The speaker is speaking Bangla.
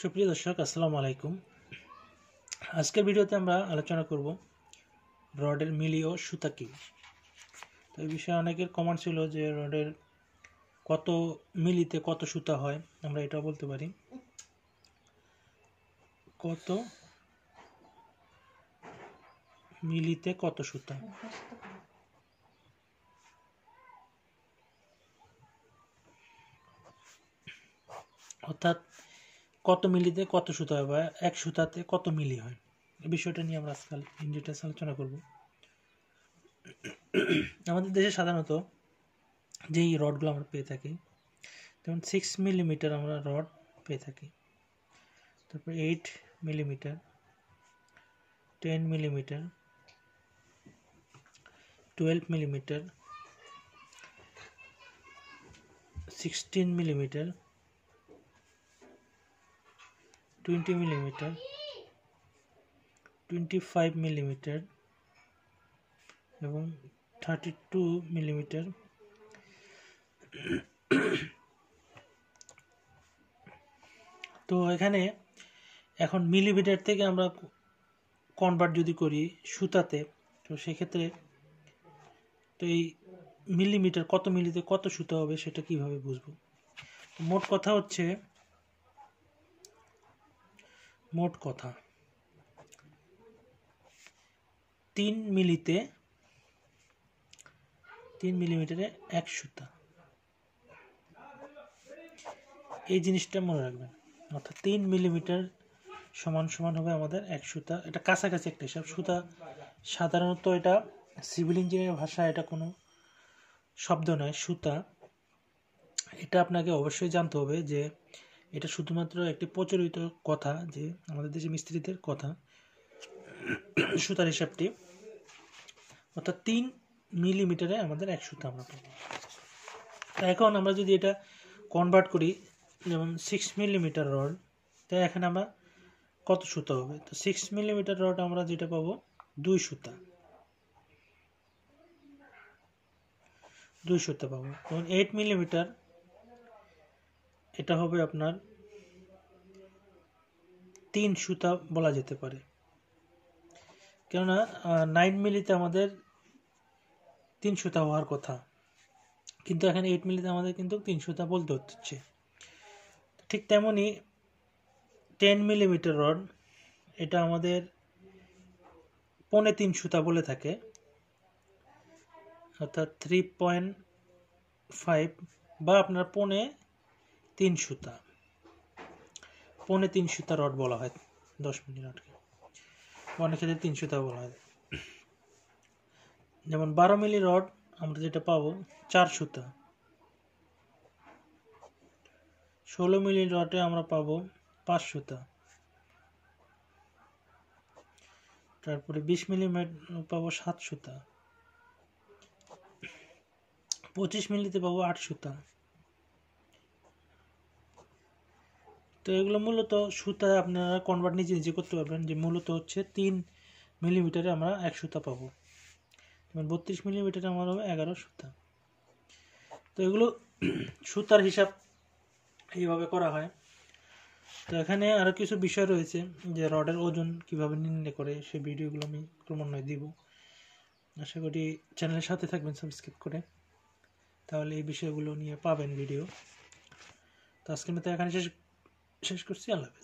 সুপ্রিয় দর্শক আসসালামু আলাইকুম আজকের ভিডিওতে আমরা আলোচনা করব রডের মিলি ও সুতা কি তো এই বিষয়ে অনেকের কমেন্ট ছিল যে রডের কত মিলিতে কত সুতা হয় আমরা এটা বলতে পারি কত মিলিতে কত সুতা অর্থাৎ কত মিলিতে কত সুতা হয় বা এক সুতাতে কত মিলি হয় এই বিষয়টা নিয়ে আমরা আজকাল ইন আলোচনা করব আমাদের দেশে সাধারণত যেই রডগুলো আমরা পেয়ে থাকি যেমন সিক্স মিলিমিটার আমরা রড পেয়ে থাকি তারপর eight millimetre ten millimetre twelve millimetre sixteen millimetre twenty millimetre twenty five millimetre এবং থার্টি টু মিলিমিটার তো এখানে এখন মিলিমিটার থেকে আমরা কনভার্ট যদি করি সুতাতে তো সেক্ষেত্রে তো এই মিলিমিটার কত মিলিতে কত সুতা হবে সেটা কিভাবে বুঝবো মোট কথা হচ্ছে মোট কথা তিন মিলিতে তিন মিলিমিটারে এক সুতা এই জিনিসটা মনে রাখবেন অর্থাৎ তিন মিলিমিটার সমান সমান হবে আমাদের এক সুতা এটা কাছাকাছি একটা হিসাব সুতা সাধারণত এটা সিভিল ইঞ্জিনিয়ার ভাষায় এটা কোনো শব্দ নয় সুতা এটা আপনাকে অবশ্যই জানতে হবে যে এটা শুধুমাত্র একটি প্রচলিত কথা যে আমাদের দেশে মিস্ত্রিদের কথা সুতার হিসাবটি অর্থাৎ তিন মিলিমিটারে আমাদের এক সুতা আমরা পাবো এখন আমরা যদি এটা কনভার্ট করি যেমন সিক্স মিলিমিটার রড তাই এখানে আমরা কত সুতা হবে তো সিক্স মিলিমিটার রড আমরা যেটা পাবো দুই সুতা দুই সুতা পাবো এবং এইট মিলিমিটার এটা হবে আপনার তিন সুতা বলা যেতে পারে কেননা নাইন মিলিতে আমাদের তিন সুতা হওয়ার কথা কিন্তু এখানে এইট মিলিতে আমাদের কিন্তু তিন সুতা বলতে হচ্ছে ঠিক তেমনই টেন মিলিমিটার রড এটা আমাদের পনে তিন সুতা বলে থাকে অর্থাৎ থ্রি পয়েন্ট ফাইভ বা আপনার পনে তিন সুতা পৌনে তিন সুতা রড বলা হয় দশ মিলি রডকে অনেক ক্ষেত্রে তিন সুতা বলা হয় যেমন বারো মিলি রড আমরা যেটা পাবো চার সুতা ষোলো মিলি রডে আমরা পাবো পাঁচ সুতা তারপরে বিশ মিলিমিটার পাবো সাত সুতা পঁচিশ মিলিতে পাবো আট সুতা তো এগুলো মূলত সুতা আপনারা কনভার্ট নিজে নিজে করতে পারবেন যে মূলত হচ্ছে তিন মিলিমিটারে আমরা এক সুতা পাবো যেমন বত্রিশ মিলিমিটারে আমার হবে এগারো সুতা তো এগুলো সুতার হিসাব এইভাবে করা হয় তো এখানে আরও কিছু বিষয় রয়েছে যে রডের ওজন কিভাবে নির্ণয় করে সেই ভিডিওগুলো আমি ক্রমান্বয়ে দিব আশা করি চ্যানেলের সাথে থাকবেন সাবস্ক্রাইব করে তাহলে এই বিষয়গুলো নিয়ে পাবেন ভিডিও তো আজকের মতো এখানে শেষ শেষ করছি আল্লাহ